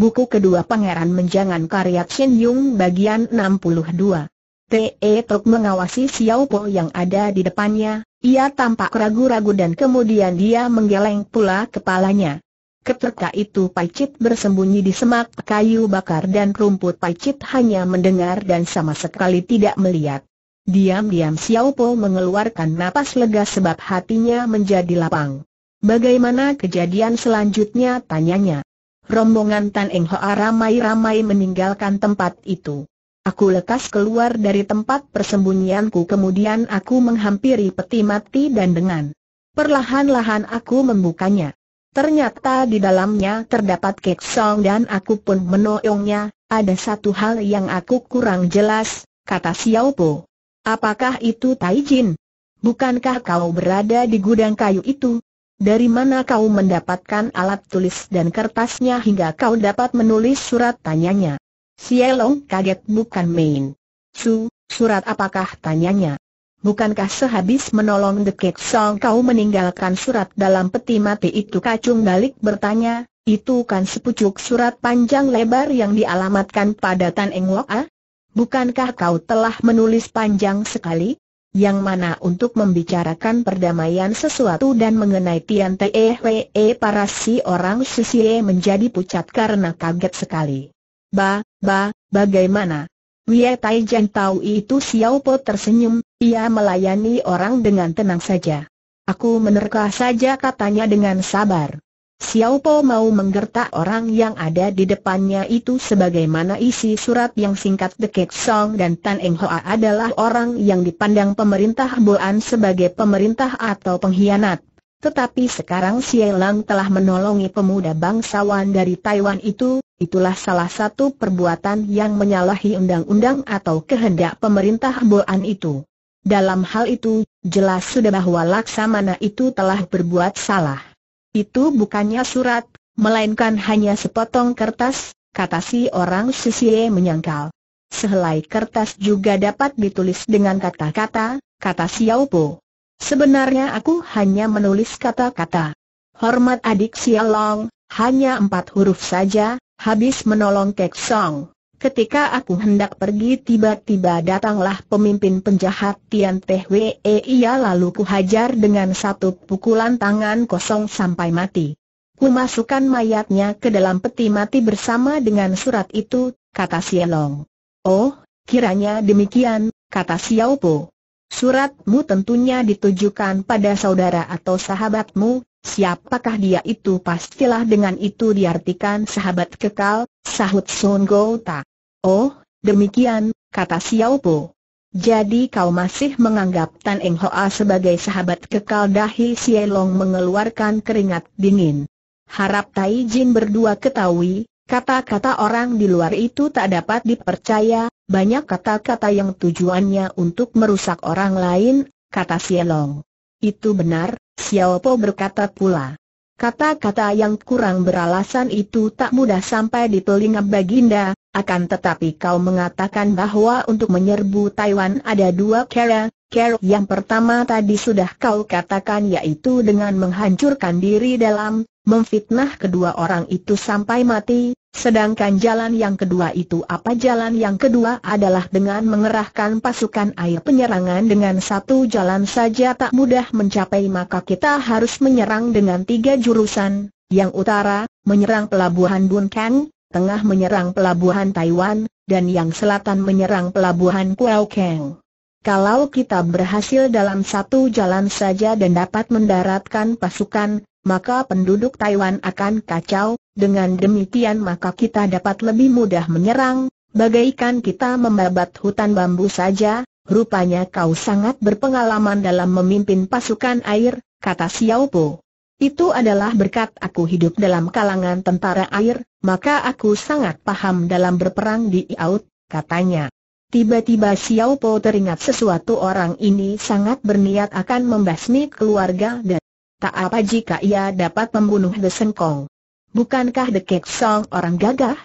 Buku kedua Pangeran Menjangan karya Chen Yung bagian 62. T.E. Tok mengawasi Xiao Po yang ada di depannya, ia tampak ragu-ragu dan kemudian dia menggeleng pula kepalanya. Ketika itu Paichip bersembunyi di semak kayu bakar dan rumput Paichip hanya mendengar dan sama sekali tidak melihat. Diam-diam Xiao Po mengeluarkan napas lega sebab hatinya menjadi lapang. Bagaimana kejadian selanjutnya tanyanya rombongan Tan Eng Hoa ramai-ramai meninggalkan tempat itu. Aku lekas keluar dari tempat persembunyianku kemudian aku menghampiri peti mati dan dengan perlahan-lahan aku membukanya. Ternyata di dalamnya terdapat kek song dan aku pun menoyongnya, ada satu hal yang aku kurang jelas, kata Xiao Po. Apakah itu Tai Jin? Bukankah kau berada di gudang kayu itu? Dari mana kau mendapatkan alat tulis dan kertasnya hingga kau dapat menulis surat tanyanya? Sielong kaget bukan main. Su, surat apakah tanyanya? Bukankah sehabis menolong The Kek Song kau meninggalkan surat dalam peti mati itu kacung balik bertanya, itu kan sepucuk surat panjang lebar yang dialamatkan pada Tan Eng ah? Bukankah kau telah menulis panjang sekali? yang mana untuk membicarakan perdamaian sesuatu dan mengenai Tian Tehwe e, para si orang Sisie menjadi pucat karena kaget sekali. Ba, ba, bagaimana? Wie Tai Jan tahu itu Xiao Po tersenyum, ia melayani orang dengan tenang saja. Aku menerka saja katanya dengan sabar. Xiao Po mau menggertak orang yang ada di depannya itu sebagaimana isi surat yang singkat The Kek Song dan Tan Eng Hoa adalah orang yang dipandang pemerintah Boan sebagai pemerintah atau pengkhianat. Tetapi sekarang Lang telah menolongi pemuda bangsawan dari Taiwan itu, itulah salah satu perbuatan yang menyalahi undang-undang atau kehendak pemerintah Boan itu. Dalam hal itu, jelas sudah bahwa Laksamana itu telah berbuat salah. Itu bukannya surat, melainkan hanya sepotong kertas, kata si orang Sisie menyangkal. Sehelai kertas juga dapat ditulis dengan kata-kata, kata Xiao Po. Sebenarnya aku hanya menulis kata-kata. Hormat adik Xiao Long, hanya empat huruf saja, habis menolong Kek Song. Ketika aku hendak pergi tiba-tiba datanglah pemimpin penjahat Tian Teh Wei ia lalu kuhajar dengan satu pukulan tangan kosong sampai mati. Kumasukkan mayatnya ke dalam peti mati bersama dengan surat itu, kata Sielong. Oh, kiranya demikian, kata Xiao Po. Suratmu tentunya ditujukan pada saudara atau sahabatmu, siapakah dia itu pastilah dengan itu diartikan sahabat kekal, sahut Son Gouta. Oh, demikian, kata Xiao Po. Jadi kau masih menganggap Tan Eng Hoa sebagai sahabat kekal dahi Sielong mengeluarkan keringat dingin. Harap Tai Jin berdua ketahui, kata-kata orang di luar itu tak dapat dipercaya, banyak kata-kata yang tujuannya untuk merusak orang lain, kata Sielong. Itu benar, Xiao Po berkata pula. Kata-kata yang kurang beralasan itu tak mudah sampai di telinga Baginda, akan tetapi kau mengatakan bahwa untuk menyerbu Taiwan ada dua cara, cara yang pertama tadi sudah kau katakan yaitu dengan menghancurkan diri dalam, memfitnah kedua orang itu sampai mati, sedangkan jalan yang kedua itu apa jalan yang kedua adalah dengan mengerahkan pasukan air penyerangan dengan satu jalan saja tak mudah mencapai maka kita harus menyerang dengan tiga jurusan, yang utara, menyerang pelabuhan Bunkang, tengah menyerang pelabuhan Taiwan, dan yang selatan menyerang pelabuhan Pulau Keng. Kalau kita berhasil dalam satu jalan saja dan dapat mendaratkan pasukan, maka penduduk Taiwan akan kacau, dengan demikian maka kita dapat lebih mudah menyerang, bagaikan kita membabat hutan bambu saja, rupanya kau sangat berpengalaman dalam memimpin pasukan air, kata Xiao Po. Itu adalah berkat aku hidup dalam kalangan tentara air, maka aku sangat paham dalam berperang di Iaut, katanya. Tiba-tiba Xiao Po teringat sesuatu orang ini sangat berniat akan membasmi keluarga dan tak apa jika ia dapat membunuh The Sengkong. Bukankah The Kek Song orang gagah?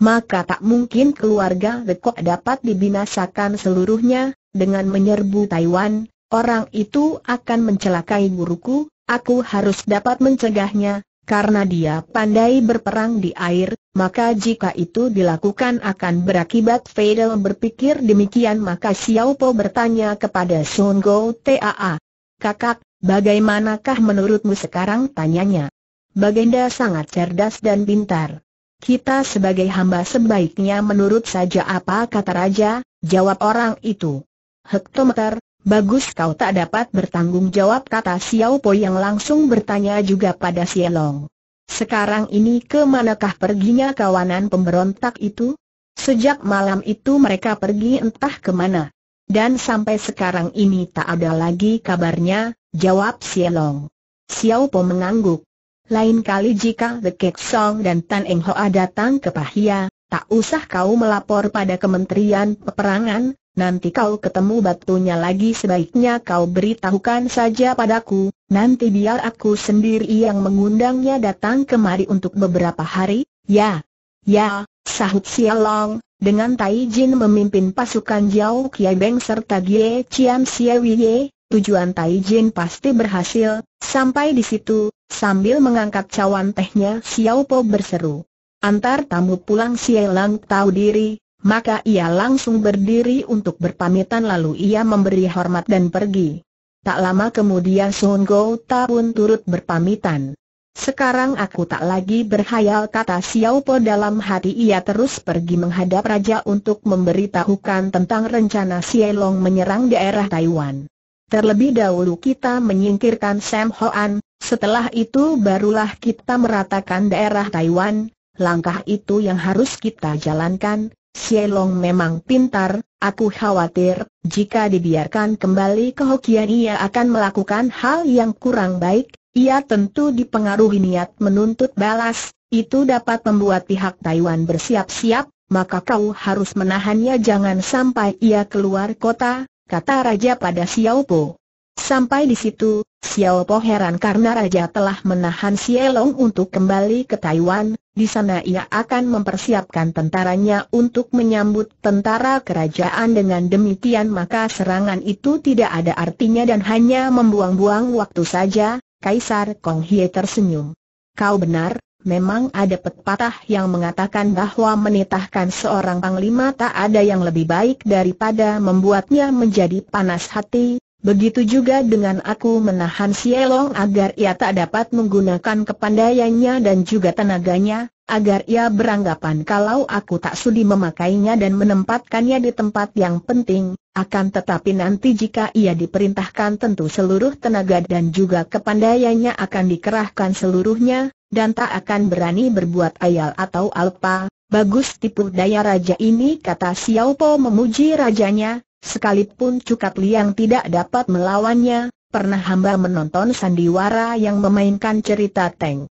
Maka tak mungkin keluarga The Kok dapat dibinasakan seluruhnya, dengan menyerbu Taiwan, orang itu akan mencelakai guruku, Aku harus dapat mencegahnya, karena dia pandai berperang di air, maka jika itu dilakukan akan berakibat fatal berpikir demikian maka Xiao Po bertanya kepada Sun Go Taa. Kakak, bagaimanakah menurutmu sekarang tanyanya? Baginda sangat cerdas dan pintar. Kita sebagai hamba sebaiknya menurut saja apa kata raja, jawab orang itu. Hektometer, Bagus kau tak dapat bertanggung jawab kata Xiao Po yang langsung bertanya juga pada Sielong. Sekarang ini ke manakah perginya kawanan pemberontak itu? Sejak malam itu mereka pergi entah kemana. Dan sampai sekarang ini tak ada lagi kabarnya, jawab Sielong. Xiao Po mengangguk. Lain kali jika The Kek Song dan Tan Eng Hoa datang ke Pahia, tak usah kau melapor pada Kementerian Peperangan, Nanti kau ketemu batunya lagi sebaiknya kau beritahukan saja padaku, nanti biar aku sendiri yang mengundangnya datang kemari untuk beberapa hari, ya. Ya, sahut Sialong, dengan Tai Jin memimpin pasukan Jiao Kiai Beng serta Gie Chiam Siewiye, tujuan Tai Jin pasti berhasil, sampai di situ, sambil mengangkat cawan tehnya Xiao Po berseru. Antar tamu pulang Sielang tahu diri, maka ia langsung berdiri untuk berpamitan lalu ia memberi hormat dan pergi. Tak lama kemudian Sun Go Ta pun turut berpamitan. Sekarang aku tak lagi berhayal kata Xiao Po dalam hati ia terus pergi menghadap raja untuk memberitahukan tentang rencana Long menyerang daerah Taiwan. Terlebih dahulu kita menyingkirkan Sam Hoan, setelah itu barulah kita meratakan daerah Taiwan, langkah itu yang harus kita jalankan, Xielong memang pintar, aku khawatir, jika dibiarkan kembali ke Hokian ia akan melakukan hal yang kurang baik, ia tentu dipengaruhi niat menuntut balas, itu dapat membuat pihak Taiwan bersiap-siap, maka kau harus menahannya jangan sampai ia keluar kota, kata Raja pada Xiaopo. Sampai di situ, Xiao Po heran karena Raja telah menahan Long untuk kembali ke Taiwan, di sana ia akan mempersiapkan tentaranya untuk menyambut tentara kerajaan dengan demikian maka serangan itu tidak ada artinya dan hanya membuang-buang waktu saja, Kaisar Kong Hie tersenyum. Kau benar, memang ada pepatah yang mengatakan bahwa menitahkan seorang panglima tak ada yang lebih baik daripada membuatnya menjadi panas hati, Begitu juga dengan aku menahan Sielong agar ia tak dapat menggunakan kepandaiannya dan juga tenaganya, agar ia beranggapan kalau aku tak sudi memakainya dan menempatkannya di tempat yang penting, akan tetapi nanti jika ia diperintahkan tentu seluruh tenaga dan juga kepandaiannya akan dikerahkan seluruhnya, dan tak akan berani berbuat ayal atau alpa, bagus tipu daya raja ini kata Xiao Po memuji rajanya, Sekalipun Cukat Liang tidak dapat melawannya, pernah hamba menonton sandiwara yang memainkan cerita Teng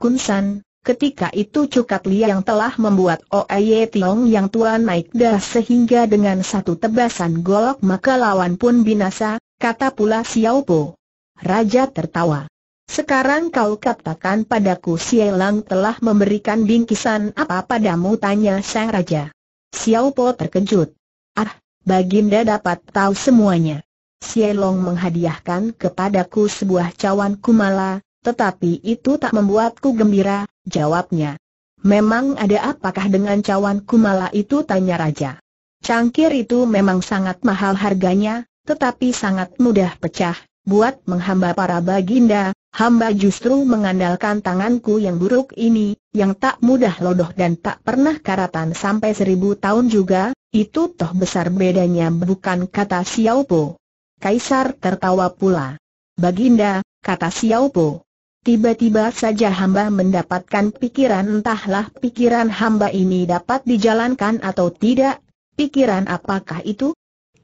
Kun San, ketika itu Cukat Liang telah membuat Oeye Tiong yang tua naik dah sehingga dengan satu tebasan golok maka lawan pun binasa, kata pula Xiao Po. Raja tertawa. Sekarang kau katakan padaku si Elang telah memberikan bingkisan apa padamu tanya sang raja. Xiao Po terkejut. Ah, Baginda dapat tahu semuanya. Sielong menghadiahkan kepadaku sebuah cawan kumala, tetapi itu tak membuatku gembira, jawabnya. Memang ada apakah dengan cawan kumala itu tanya raja. Cangkir itu memang sangat mahal harganya, tetapi sangat mudah pecah, buat menghamba para baginda, hamba justru mengandalkan tanganku yang buruk ini, yang tak mudah lodoh dan tak pernah karatan sampai seribu tahun juga, itu toh besar bedanya bukan kata Xiao Po. Kaisar tertawa pula. Baginda, kata Xiao Po. Tiba-tiba saja hamba mendapatkan pikiran entahlah pikiran hamba ini dapat dijalankan atau tidak, pikiran apakah itu?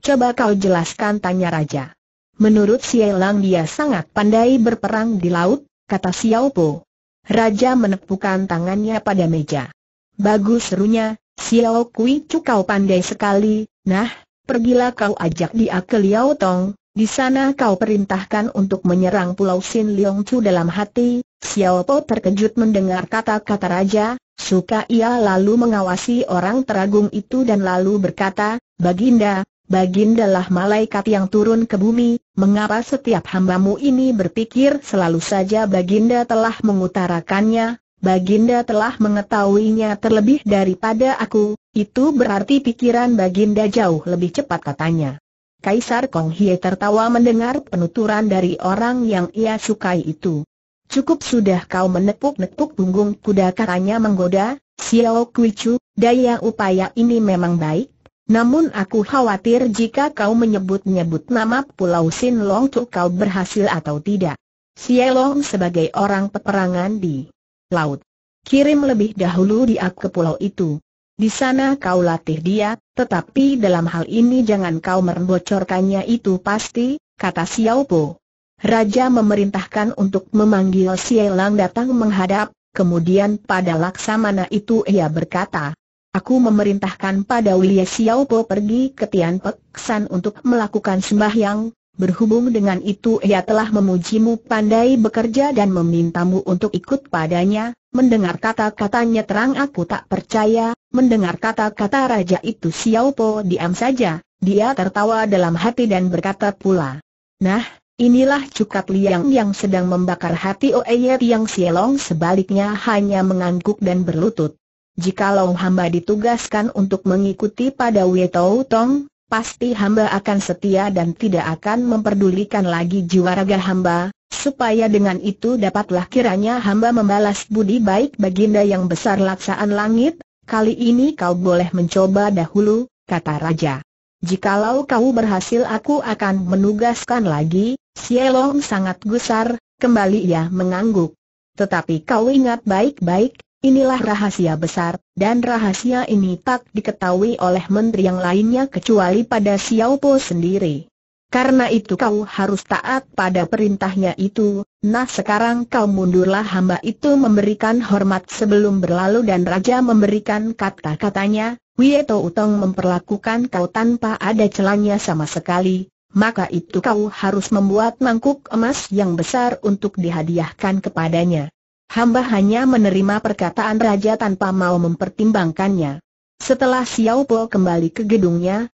Coba kau jelaskan tanya Raja. Menurut Sielang dia sangat pandai berperang di laut, kata Xiao Po. Raja menepukan tangannya pada meja. Bagus serunya, Xiao Kui Cukau pandai sekali, nah, pergilah kau ajak dia ke Liao Tong, di sana kau perintahkan untuk menyerang Pulau Sin Leong Chu dalam hati, Xiao Po terkejut mendengar kata-kata raja, suka ia lalu mengawasi orang teragung itu dan lalu berkata, Baginda, baginda lah malaikat yang turun ke bumi, mengapa setiap hambamu ini berpikir selalu saja Baginda telah mengutarakannya, Baginda telah mengetahuinya terlebih daripada aku, itu berarti pikiran Baginda jauh lebih cepat katanya. Kaisar Kong Hye tertawa mendengar penuturan dari orang yang ia sukai itu. Cukup sudah kau menepuk-nepuk punggung kuda katanya menggoda, Xiao Chu, daya upaya ini memang baik, namun aku khawatir jika kau menyebut-nyebut nama Pulau Sin Long Tuk kau berhasil atau tidak. Xiao Long sebagai orang peperangan di laut. Kirim lebih dahulu dia ke pulau itu. Di sana kau latih dia, tetapi dalam hal ini jangan kau membocorkannya itu pasti, kata Xiao Po. Raja memerintahkan untuk memanggil Sielang datang menghadap, kemudian pada laksamana itu ia berkata, Aku memerintahkan pada Wilia Xiao Po pergi ke Tian Pek San untuk melakukan sembahyang, Berhubung dengan itu ia telah memujimu pandai bekerja dan memintamu untuk ikut padanya, mendengar kata-katanya terang aku tak percaya, mendengar kata-kata raja itu Xiao Po diam saja, dia tertawa dalam hati dan berkata pula. Nah, inilah cukat liang yang sedang membakar hati Oeye yang Sielong sebaliknya hanya mengangguk dan berlutut. Jikalau hamba ditugaskan untuk mengikuti pada Wei Tau Tong, pasti hamba akan setia dan tidak akan memperdulikan lagi jiwa raga hamba, supaya dengan itu dapatlah kiranya hamba membalas budi baik baginda yang besar laksaan langit, kali ini kau boleh mencoba dahulu, kata Raja. Jikalau kau berhasil aku akan menugaskan lagi, Sielong sangat gusar, kembali ia mengangguk. Tetapi kau ingat baik-baik, Inilah rahasia besar, dan rahasia ini tak diketahui oleh menteri yang lainnya kecuali pada Xiao Po sendiri. Karena itu kau harus taat pada perintahnya itu, nah sekarang kau mundurlah hamba itu memberikan hormat sebelum berlalu dan raja memberikan kata-katanya, Wieto Utong memperlakukan kau tanpa ada celanya sama sekali, maka itu kau harus membuat mangkuk emas yang besar untuk dihadiahkan kepadanya. Hamba hanya menerima perkataan raja tanpa mau mempertimbangkannya. Setelah Xiao Po kembali ke gedungnya,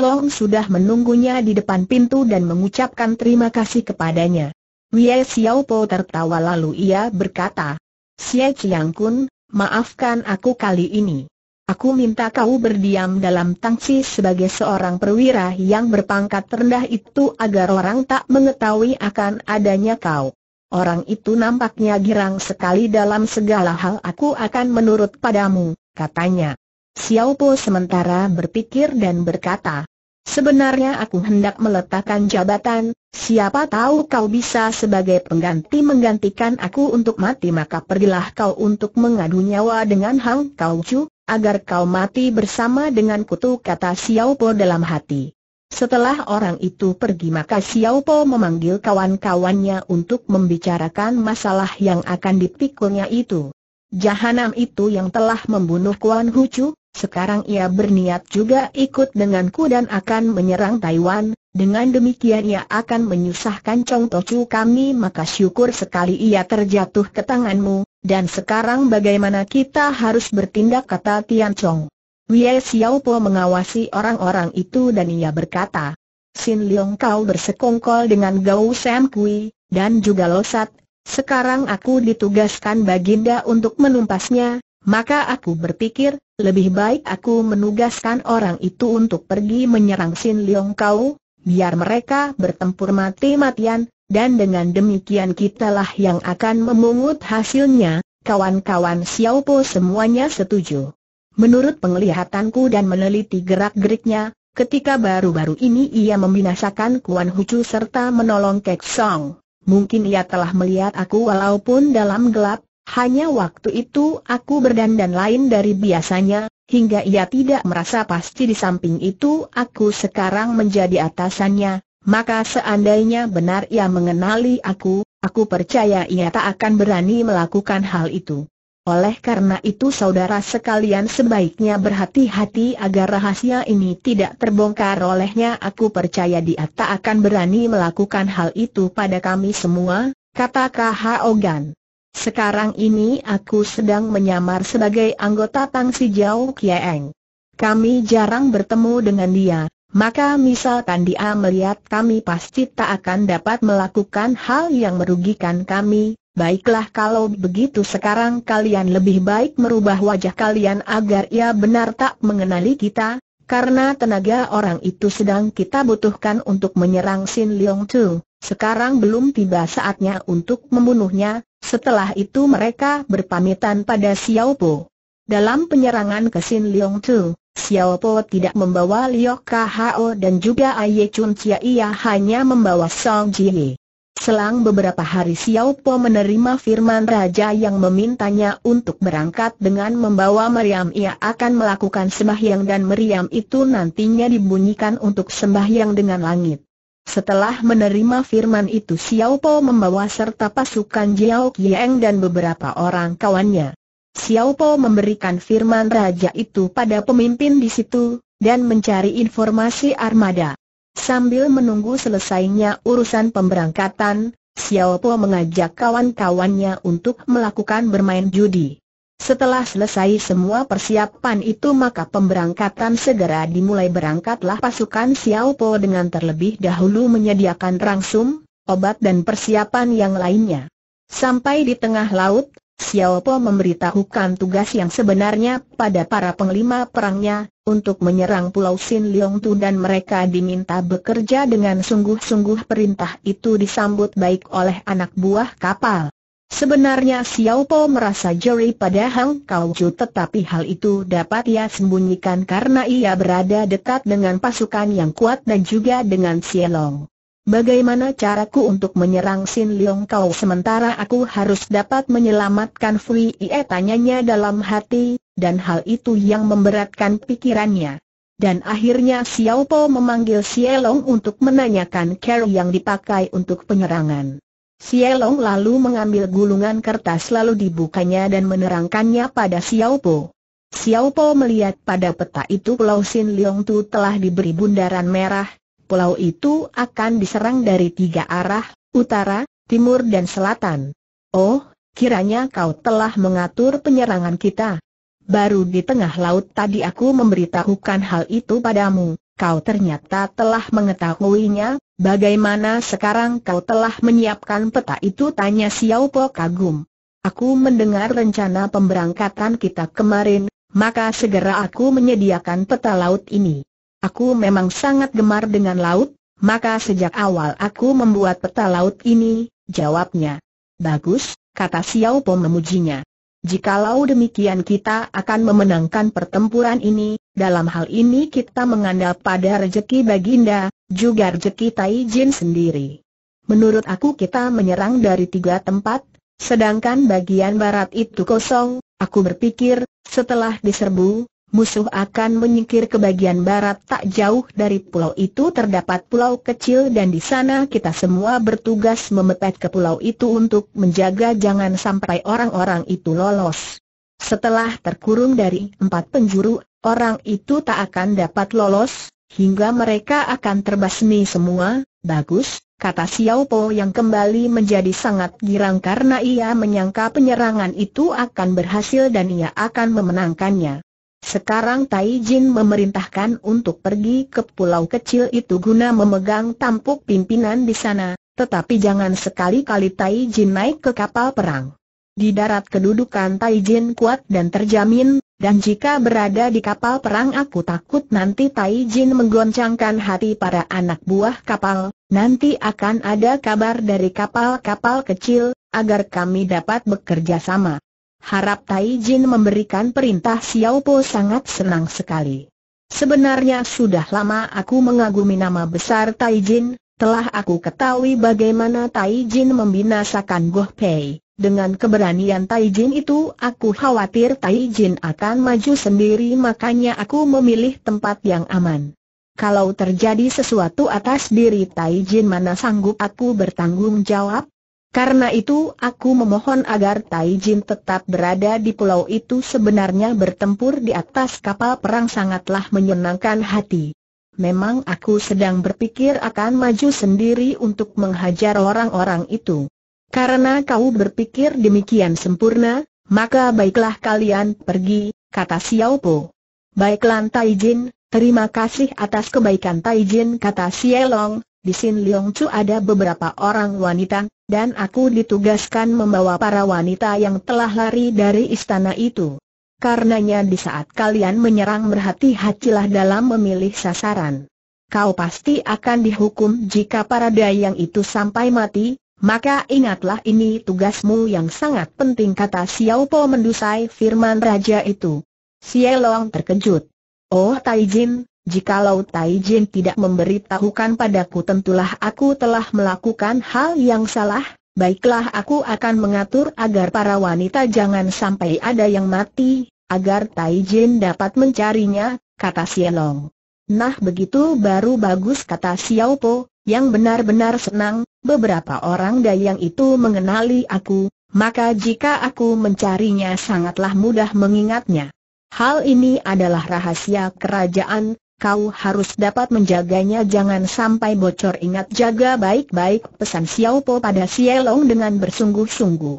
Long sudah menunggunya di depan pintu dan mengucapkan terima kasih kepadanya. Wei Xiao Po tertawa lalu ia berkata, Xie Chiang Kun, maafkan aku kali ini. Aku minta kau berdiam dalam tangsi sebagai seorang perwira yang berpangkat rendah itu agar orang tak mengetahui akan adanya kau. Orang itu nampaknya girang sekali dalam segala hal aku akan menurut padamu, katanya. Xiao Po sementara berpikir dan berkata, Sebenarnya aku hendak meletakkan jabatan, siapa tahu kau bisa sebagai pengganti menggantikan aku untuk mati maka pergilah kau untuk mengadu nyawa dengan Hang Kau Chu, agar kau mati bersama dengan kutu. kata Xiao Po dalam hati. Setelah orang itu pergi maka Xiao Po memanggil kawan-kawannya untuk membicarakan masalah yang akan dipikulnya itu. Jahanam itu yang telah membunuh Kuan Hucu, sekarang ia berniat juga ikut denganku dan akan menyerang Taiwan, dengan demikian ia akan menyusahkan Chong Tochu kami maka syukur sekali ia terjatuh ke tanganmu, dan sekarang bagaimana kita harus bertindak kata Tian Chong. Wei Xiaopo mengawasi orang-orang itu dan ia berkata, Sin Liang kau bersekongkol dengan Gao Sam Kui, dan juga Losat, sekarang aku ditugaskan baginda untuk menumpasnya, maka aku berpikir, lebih baik aku menugaskan orang itu untuk pergi menyerang Sin Liang kau, biar mereka bertempur mati-matian, dan dengan demikian kitalah yang akan memungut hasilnya, kawan-kawan Xiaopo semuanya setuju. Menurut penglihatanku dan meneliti gerak-geriknya, ketika baru-baru ini ia membinasakan Kuan Hucu serta menolong Kek Song, mungkin ia telah melihat aku walaupun dalam gelap, hanya waktu itu aku berdandan lain dari biasanya, hingga ia tidak merasa pasti di samping itu aku sekarang menjadi atasannya, maka seandainya benar ia mengenali aku, aku percaya ia tak akan berani melakukan hal itu. Oleh karena itu saudara sekalian sebaiknya berhati-hati agar rahasia ini tidak terbongkar olehnya Aku percaya dia tak akan berani melakukan hal itu pada kami semua, kata K.H. Ogan. Sekarang ini aku sedang menyamar sebagai anggota Tang Si Jiao Kieng. Kami jarang bertemu dengan dia, maka misalkan dia melihat kami pasti tak akan dapat melakukan hal yang merugikan kami, Baiklah kalau begitu sekarang kalian lebih baik merubah wajah kalian agar ia benar tak mengenali kita, karena tenaga orang itu sedang kita butuhkan untuk menyerang Sin Leong Tu. Sekarang belum tiba saatnya untuk membunuhnya, setelah itu mereka berpamitan pada Xiao Po. Dalam penyerangan ke Sin Leong Tu, Xiao Po tidak membawa Liok KHO dan juga Aye Chun Chia ia hanya membawa Song Jie. Selang beberapa hari Xiao Po menerima firman Raja yang memintanya untuk berangkat dengan membawa meriam ia akan melakukan sembahyang dan meriam itu nantinya dibunyikan untuk sembahyang dengan langit. Setelah menerima firman itu Xiao Po membawa serta pasukan Jiao Qiang dan beberapa orang kawannya. Xiao Po memberikan firman Raja itu pada pemimpin di situ, dan mencari informasi armada. Sambil menunggu selesainya urusan pemberangkatan, Xiao Po mengajak kawan-kawannya untuk melakukan bermain judi. Setelah selesai semua persiapan itu maka pemberangkatan segera dimulai berangkatlah pasukan Xiao Po dengan terlebih dahulu menyediakan rangsum, obat dan persiapan yang lainnya. Sampai di tengah laut, Xiaopo memberitahukan tugas yang sebenarnya pada para penglima perangnya, untuk menyerang Pulau Sin Leong Tu dan mereka diminta bekerja dengan sungguh-sungguh perintah itu disambut baik oleh anak buah kapal. Sebenarnya Xiaopo merasa jeri pada Hang Kau Chu tetapi hal itu dapat ia sembunyikan karena ia berada dekat dengan pasukan yang kuat dan juga dengan Xielong. Bagaimana caraku untuk menyerang Sin Leong Kau sementara aku harus dapat menyelamatkan Fui Ie tanyanya dalam hati, dan hal itu yang memberatkan pikirannya. Dan akhirnya Xiao Po memanggil Xielong untuk menanyakan care yang dipakai untuk penyerangan. Xielong lalu mengambil gulungan kertas lalu dibukanya dan menerangkannya pada Xiao Po. Xiao Po melihat pada peta itu Pulau Sin Leong Tu telah diberi bundaran merah, pulau itu akan diserang dari tiga arah, utara, timur dan selatan. Oh, kiranya kau telah mengatur penyerangan kita. Baru di tengah laut tadi aku memberitahukan hal itu padamu, kau ternyata telah mengetahuinya, bagaimana sekarang kau telah menyiapkan peta itu tanya Xiao Po kagum. Aku mendengar rencana pemberangkatan kita kemarin, maka segera aku menyediakan peta laut ini. Aku memang sangat gemar dengan laut, maka sejak awal aku membuat peta laut ini, jawabnya. Bagus, kata Xiao Po memujinya. Jikalau demikian kita akan memenangkan pertempuran ini, dalam hal ini kita mengandalkan pada rejeki Baginda, juga rejeki Tai Jin sendiri. Menurut aku kita menyerang dari tiga tempat, sedangkan bagian barat itu kosong, aku berpikir, setelah diserbu, musuh akan menyingkir ke bagian barat tak jauh dari pulau itu terdapat pulau kecil dan di sana kita semua bertugas memepet ke pulau itu untuk menjaga jangan sampai orang-orang itu lolos. Setelah terkurung dari empat penjuru, orang itu tak akan dapat lolos, hingga mereka akan terbasmi semua, bagus, kata Xiao Po yang kembali menjadi sangat girang karena ia menyangka penyerangan itu akan berhasil dan ia akan memenangkannya. Sekarang Tai Jin memerintahkan untuk pergi ke pulau kecil itu guna memegang tampuk pimpinan di sana, tetapi jangan sekali-kali Tai Jin naik ke kapal perang. Di darat kedudukan Tai Jin kuat dan terjamin, dan jika berada di kapal perang aku takut nanti Tai Jin menggoncangkan hati para anak buah kapal, nanti akan ada kabar dari kapal-kapal kecil, agar kami dapat bekerja sama. Harap Tai Jin memberikan perintah Xiao Po sangat senang sekali. Sebenarnya sudah lama aku mengagumi nama besar Tai Jin, telah aku ketahui bagaimana Tai Jin membinasakan Goh Pei. Dengan keberanian Tai Jin itu aku khawatir Tai Jin akan maju sendiri makanya aku memilih tempat yang aman. Kalau terjadi sesuatu atas diri Tai Jin mana sanggup aku bertanggung jawab? Karena itu aku memohon agar Taijin tetap berada di pulau itu sebenarnya bertempur di atas kapal perang sangatlah menyenangkan hati. Memang aku sedang berpikir akan maju sendiri untuk menghajar orang-orang itu. Karena kau berpikir demikian sempurna, maka baiklah kalian pergi, kata Xiao Po. Baiklah Taijin, terima kasih atas kebaikan Taijin, Jin kata Long, di Sin Leong Chu ada beberapa orang wanita, dan aku ditugaskan membawa para wanita yang telah lari dari istana itu. Karenanya di saat kalian menyerang berhati-hatilah dalam memilih sasaran. Kau pasti akan dihukum jika para dayang itu sampai mati, maka ingatlah ini tugasmu yang sangat penting kata Xiao Po mendusai firman raja itu. Xielong terkejut. Oh Taijin, Jikalau Tai Jin tidak memberitahukan padaku tentulah aku telah melakukan hal yang salah, baiklah aku akan mengatur agar para wanita jangan sampai ada yang mati, agar Tai Jin dapat mencarinya, kata Sielong. Nah begitu baru bagus kata Xiao Po, yang benar-benar senang, beberapa orang dayang itu mengenali aku, maka jika aku mencarinya sangatlah mudah mengingatnya. Hal ini adalah rahasia kerajaan, kau harus dapat menjaganya jangan sampai bocor ingat jaga baik-baik pesan Xiao Po pada Xielong dengan bersungguh-sungguh.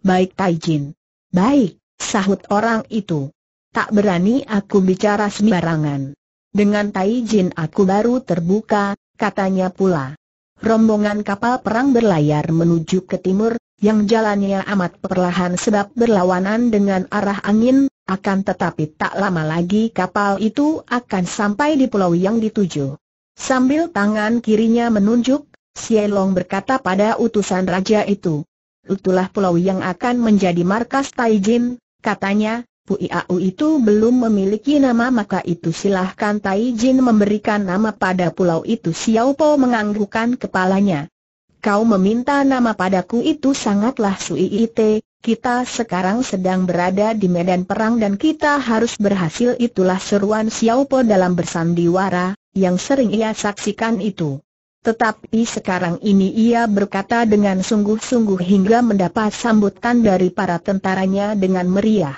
Baik Taijin. Baik, sahut orang itu. Tak berani aku bicara sembarangan. Dengan Taijin aku baru terbuka, katanya pula. Rombongan kapal perang berlayar menuju ke timur, yang jalannya amat perlahan sebab berlawanan dengan arah angin, akan tetapi tak lama lagi kapal itu akan sampai di pulau yang dituju. Sambil tangan kirinya menunjuk, Sielong berkata pada utusan raja itu, Itulah pulau yang akan menjadi markas Taijin, katanya, Puiau itu belum memiliki nama maka itu silahkan Taijin memberikan nama pada pulau itu Xiaopo menganggukan kepalanya. Kau meminta nama padaku itu sangatlah suiite, kita sekarang sedang berada di medan perang dan kita harus berhasil itulah seruan Xiao Po dalam bersandiwara, yang sering ia saksikan itu. Tetapi sekarang ini ia berkata dengan sungguh-sungguh hingga mendapat sambutan dari para tentaranya dengan meriah.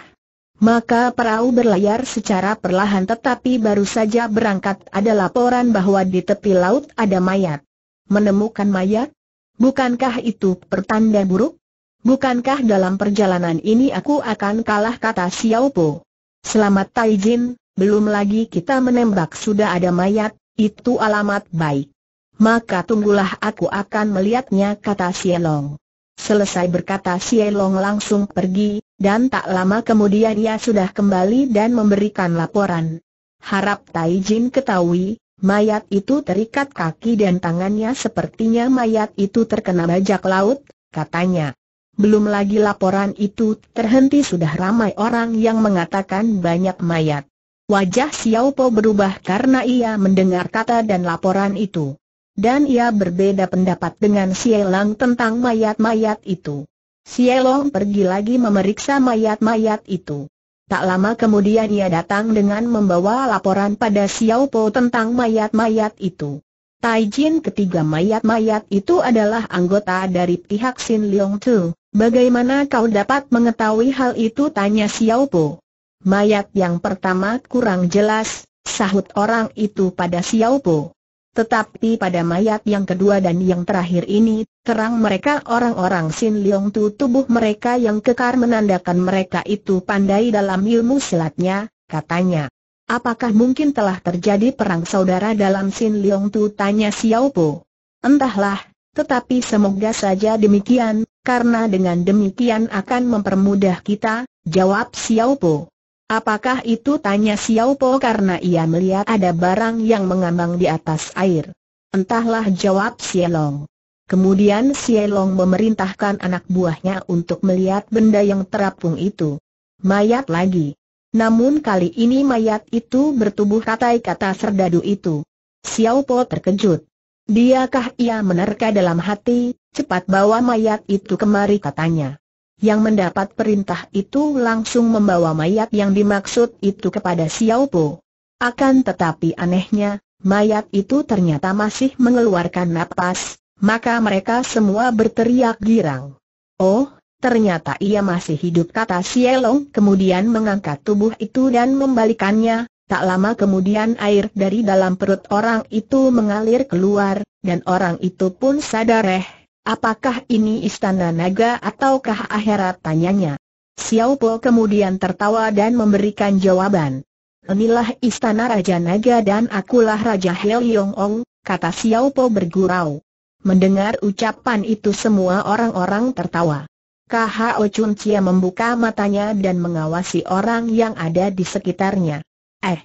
Maka perahu berlayar secara perlahan tetapi baru saja berangkat ada laporan bahwa di tepi laut ada mayat. Menemukan mayat? Bukankah itu pertanda buruk? Bukankah dalam perjalanan ini aku akan kalah kata Xiao Po? Selamat Taijin, belum lagi kita menembak sudah ada mayat, itu alamat baik. Maka tunggulah aku akan melihatnya kata Xielong. Selesai berkata Xielong langsung pergi, dan tak lama kemudian ia sudah kembali dan memberikan laporan. Harap Taijin ketahui, mayat itu terikat kaki dan tangannya sepertinya mayat itu terkena bajak laut, katanya. Belum lagi laporan itu terhenti sudah ramai orang yang mengatakan banyak mayat. Wajah Xiao Po berubah karena ia mendengar kata dan laporan itu. Dan ia berbeda pendapat dengan Sielang tentang mayat-mayat itu. Sielong pergi lagi memeriksa mayat-mayat itu. Tak lama kemudian ia datang dengan membawa laporan pada Xiao Po tentang mayat-mayat itu. Taijin ketiga mayat-mayat itu adalah anggota dari pihak Xin Liong Tu. Bagaimana kau dapat mengetahui hal itu tanya Xiao Po. Mayat yang pertama kurang jelas, sahut orang itu pada Xiao Po. Tetapi pada mayat yang kedua dan yang terakhir ini, terang mereka orang-orang Sin Leong Tu tubuh mereka yang kekar menandakan mereka itu pandai dalam ilmu silatnya, katanya. Apakah mungkin telah terjadi perang saudara dalam Sin Leong Tu tanya Xiao Po. Entahlah, tetapi semoga saja demikian, karena dengan demikian akan mempermudah kita, jawab Xiao Po. Apakah itu tanya Xiao Po karena ia melihat ada barang yang mengambang di atas air. Entahlah jawab Long. Kemudian Long memerintahkan anak buahnya untuk melihat benda yang terapung itu. Mayat lagi. Namun kali ini mayat itu bertubuh ratai kata serdadu itu. Xiao Po terkejut. Diakah ia menerka dalam hati, Cepat bawa mayat itu kemari katanya. Yang mendapat perintah itu langsung membawa mayat yang dimaksud itu kepada Xiao Po. Akan tetapi anehnya, mayat itu ternyata masih mengeluarkan napas, maka mereka semua berteriak girang. Oh, Ternyata ia masih hidup kata Sielong kemudian mengangkat tubuh itu dan membalikannya, tak lama kemudian air dari dalam perut orang itu mengalir keluar, dan orang itu pun sadar eh, Apakah ini istana naga ataukah akhirat tanyanya? Xiao Po kemudian tertawa dan memberikan jawaban. Inilah istana Raja Naga dan akulah Raja Hel Yong Ong, kata Xiao Po bergurau. Mendengar ucapan itu semua orang-orang tertawa. Kho Chun Cia membuka matanya dan mengawasi orang yang ada di sekitarnya. Eh,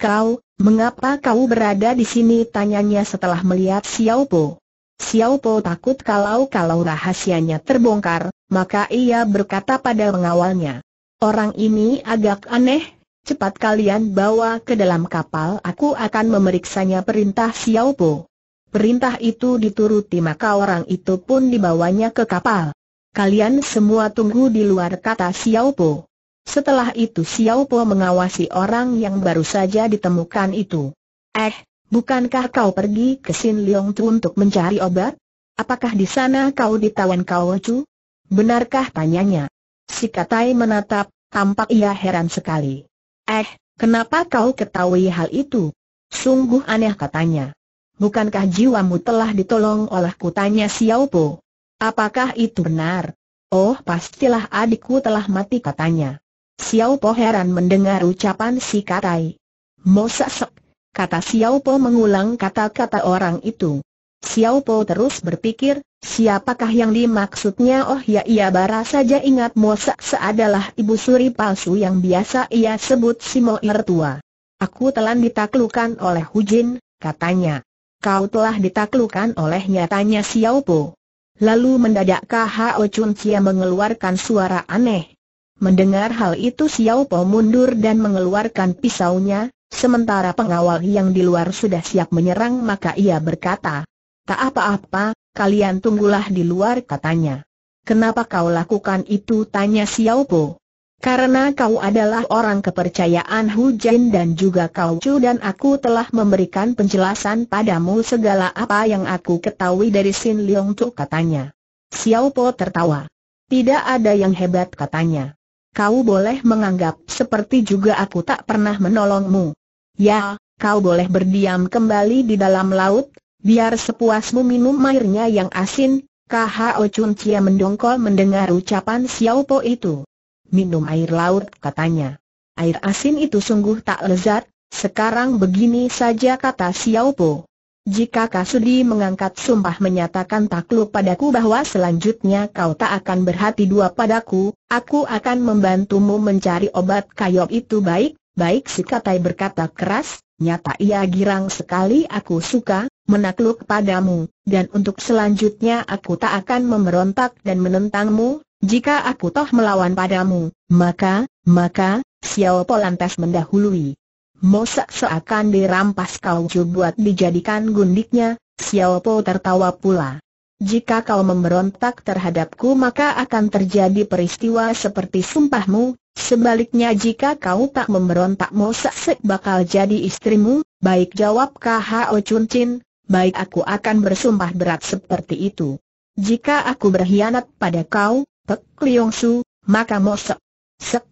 kau, mengapa kau berada di sini? Tanyanya setelah melihat Xiao Po. Xiao Po takut kalau-kalau rahasianya terbongkar, maka ia berkata pada pengawalnya. Orang ini agak aneh, cepat kalian bawa ke dalam kapal aku akan memeriksanya perintah Xiao Po. Perintah itu dituruti maka orang itu pun dibawanya ke kapal. Kalian semua tunggu di luar kata Xiao Po. Setelah itu Xiao Po mengawasi orang yang baru saja ditemukan itu. Eh, Bukankah kau pergi ke Sin Leong Tu untuk mencari obat? Apakah di sana kau ditawan kau Chu? Benarkah tanyanya? Si Katai menatap, tampak ia heran sekali. Eh, kenapa kau ketahui hal itu? Sungguh aneh katanya. Bukankah jiwamu telah ditolong oleh kutanya Xiao Po? Apakah itu benar? Oh pastilah adikku telah mati katanya. Xiao Po heran mendengar ucapan si Katai. sok kata Xiao Po mengulang kata-kata orang itu. Xiao Po terus berpikir, siapakah yang dimaksudnya? Oh ya ia bara saja ingat Mo seadalah adalah ibu suri palsu yang biasa ia sebut si Moir tua. Aku telah ditaklukan oleh Hu Jin, katanya. Kau telah ditaklukan oleh nyatanya Xiao Po. Lalu mendadak K.H.O. Chun Cia mengeluarkan suara aneh. Mendengar hal itu Xiao Po mundur dan mengeluarkan pisaunya, Sementara pengawal yang di luar sudah siap menyerang maka ia berkata, Tak apa-apa, kalian tunggulah di luar katanya. Kenapa kau lakukan itu tanya Xiao Po. Karena kau adalah orang kepercayaan Hu Jin dan juga kau Chu dan aku telah memberikan penjelasan padamu segala apa yang aku ketahui dari Sin Leong Tu katanya. Xiao Po tertawa. Tidak ada yang hebat katanya kau boleh menganggap seperti juga aku tak pernah menolongmu. Ya, kau boleh berdiam kembali di dalam laut, biar sepuasmu minum airnya yang asin, K.H.O. Chun Chia mendongkol mendengar ucapan Xiao Po itu. Minum air laut, katanya. Air asin itu sungguh tak lezat, sekarang begini saja kata Xiao Po. Jika Kasudi mengangkat sumpah menyatakan takluk padaku bahwa selanjutnya kau tak akan berhati dua padaku, aku akan membantumu mencari obat kayok itu baik, baik si Katai berkata keras, nyata ia girang sekali aku suka, menakluk padamu, dan untuk selanjutnya aku tak akan memberontak dan menentangmu, jika aku toh melawan padamu, maka, maka, Xiao Po lantas mendahului. Mosak seakan dirampas kau kaucu buat dijadikan gundiknya, Xiao Po tertawa pula. Jika kau memberontak terhadapku maka akan terjadi peristiwa seperti sumpahmu, sebaliknya jika kau tak memberontak Mosak Sek bakal jadi istrimu, baik jawab K.H.O. Chun Chin, baik aku akan bersumpah berat seperti itu. Jika aku berkhianat pada kau, Pek Liong Su, maka Mosak Sek,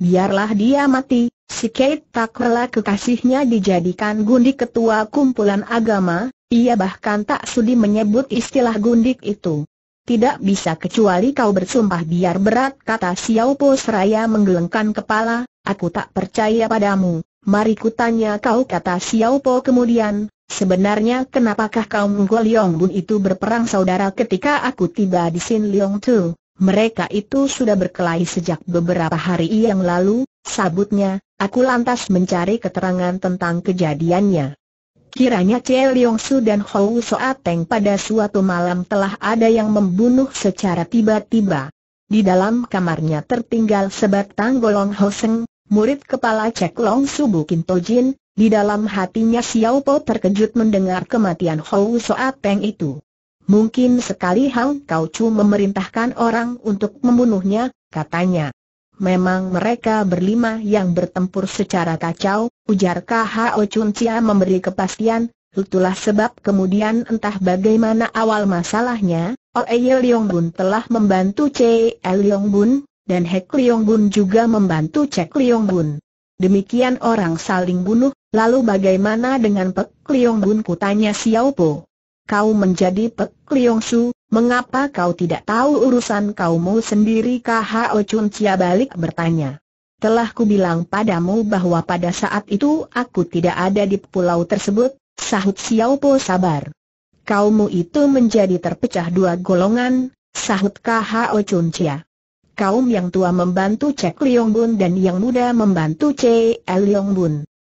biarlah dia mati, Si Kate tak rela kekasihnya dijadikan gundik ketua kumpulan agama, ia bahkan tak sudi menyebut istilah gundik itu. Tidak bisa kecuali kau bersumpah biar berat kata Xiao Po seraya menggelengkan kepala, aku tak percaya padamu, mari kutanya kau kata Xiao Po kemudian, sebenarnya kenapakah kaum Goliong Bun itu berperang saudara ketika aku tiba di Sin Leong Tu? Mereka itu sudah berkelahi sejak beberapa hari yang lalu, Sabutnya, aku lantas mencari keterangan tentang kejadiannya. Kiranya Chie Leong Su dan Hou Soateng pada suatu malam telah ada yang membunuh secara tiba-tiba. Di dalam kamarnya tertinggal sebatang golong Hoseng, murid kepala Cek Long Su Bukin Tojin, di dalam hatinya Xiao Po terkejut mendengar kematian Hou Soateng itu. Mungkin sekali Hang Kau Chu memerintahkan orang untuk membunuhnya, katanya memang mereka berlima yang bertempur secara kacau, ujar K.H.O. Chun memberi kepastian, itulah sebab kemudian entah bagaimana awal masalahnya, Oe Leong Bun telah membantu C. Leong Bun, dan Hek Leong Bun juga membantu Cek Leong Bun. Demikian orang saling bunuh, lalu bagaimana dengan Pek Leong Bun kutanya Xiao Po kau menjadi Pek Liong Su, mengapa kau tidak tahu urusan kaummu sendiri K.H.O. Chun Chia balik bertanya. Telah ku bilang padamu bahwa pada saat itu aku tidak ada di pulau tersebut, sahut Xiao Po sabar. Kaummu itu menjadi terpecah dua golongan, sahut K.H.O. Chun Chia. Kaum yang tua membantu Cek Liong Bun dan yang muda membantu C.L. Liong Bun.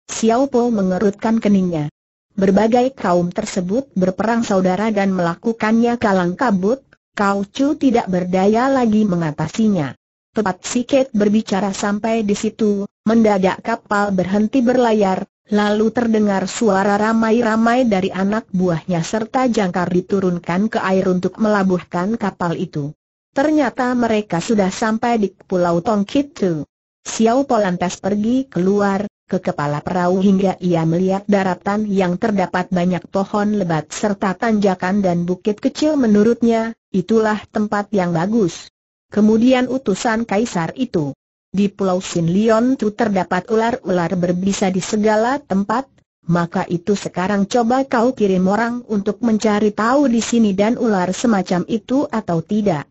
Xiao Po mengerutkan keningnya. Berbagai kaum tersebut berperang saudara dan melakukannya kalang kabut, Kau Chu tidak berdaya lagi mengatasinya. Tepat Siket berbicara sampai di situ, mendadak kapal berhenti berlayar, lalu terdengar suara ramai-ramai dari anak buahnya serta jangkar diturunkan ke air untuk melabuhkan kapal itu. Ternyata mereka sudah sampai di Pulau Tongkitu. Xiao Po pergi keluar, ke kepala perahu hingga ia melihat daratan yang terdapat banyak pohon lebat serta tanjakan dan bukit kecil menurutnya, itulah tempat yang bagus. Kemudian utusan kaisar itu. Di Pulau Sin Leon itu terdapat ular-ular berbisa di segala tempat, maka itu sekarang coba kau kirim orang untuk mencari tahu di sini dan ular semacam itu atau tidak.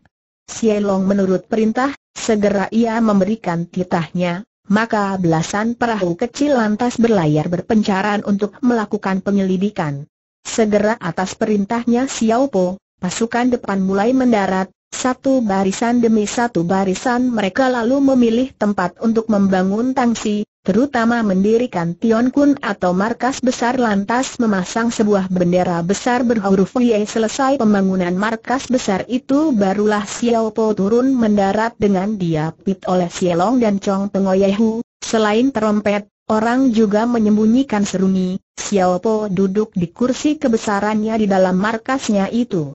Sielong menurut perintah, segera ia memberikan titahnya, maka belasan perahu kecil lantas berlayar berpencaran untuk melakukan penyelidikan. Segera atas perintahnya Xiao Po, pasukan depan mulai mendarat, satu barisan demi satu barisan mereka lalu memilih tempat untuk membangun tangsi, terutama mendirikan Tion Kun atau markas besar lantas memasang sebuah bendera besar berhuruf Y. Selesai pembangunan markas besar itu barulah Xiao Po turun mendarat dengan diapit oleh Sielong dan Chong Pengoyehu. Selain terompet, orang juga menyembunyikan seruni, Xiao Po duduk di kursi kebesarannya di dalam markasnya itu.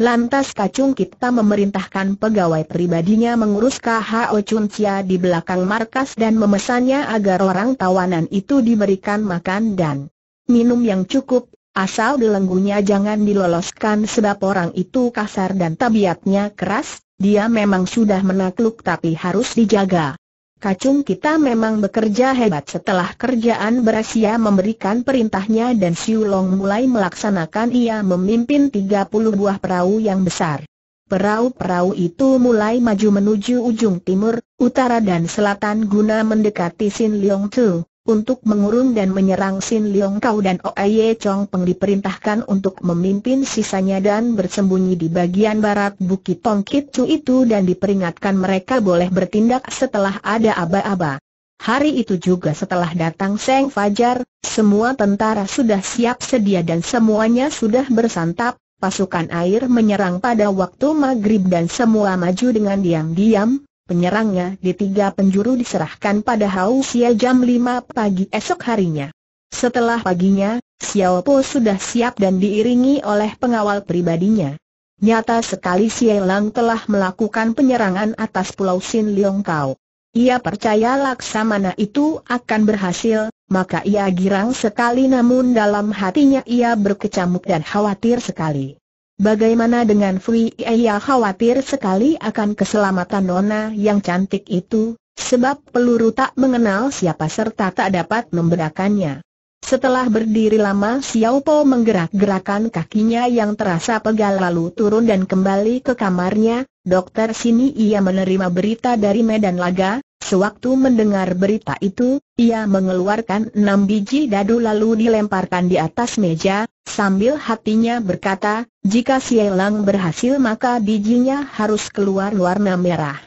Lantas Kacung Kita memerintahkan pegawai pribadinya mengurus KHO Chun Chia di belakang markas dan memesannya agar orang tawanan itu diberikan makan dan minum yang cukup, asal belenggunya jangan diloloskan sebab orang itu kasar dan tabiatnya keras, dia memang sudah menakluk tapi harus dijaga. Kacung kita memang bekerja hebat setelah kerjaan berasia memberikan perintahnya dan Siu Long mulai melaksanakan ia memimpin 30 buah perahu yang besar. Perahu-perahu itu mulai maju menuju ujung timur, utara dan selatan guna mendekati Sin Leong Tu untuk mengurung dan menyerang Sin Leong Kau dan Oye Chong Peng diperintahkan untuk memimpin sisanya dan bersembunyi di bagian barat Bukit Tongkit Chu itu dan diperingatkan mereka boleh bertindak setelah ada aba-aba. Hari itu juga setelah datang Seng Fajar, semua tentara sudah siap sedia dan semuanya sudah bersantap, pasukan air menyerang pada waktu maghrib dan semua maju dengan diam-diam, penyerangnya di tiga penjuru diserahkan pada Hau Xia jam lima pagi esok harinya. Setelah paginya, Xiao Po sudah siap dan diiringi oleh pengawal pribadinya. Nyata sekali Xie Lang telah melakukan penyerangan atas Pulau Sin Liong Kau. Ia percaya laksamana itu akan berhasil, maka ia girang sekali namun dalam hatinya ia berkecamuk dan khawatir sekali. Bagaimana dengan Fui Ia khawatir sekali akan keselamatan Nona yang cantik itu, sebab peluru tak mengenal siapa serta tak dapat memberakannya. Setelah berdiri lama Xiao Po menggerak-gerakan kakinya yang terasa pegal lalu turun dan kembali ke kamarnya, dokter sini ia menerima berita dari Medan Laga, Sewaktu mendengar berita itu, ia mengeluarkan enam biji dadu lalu dilemparkan di atas meja, sambil hatinya berkata, jika si Elang berhasil maka bijinya harus keluar warna merah.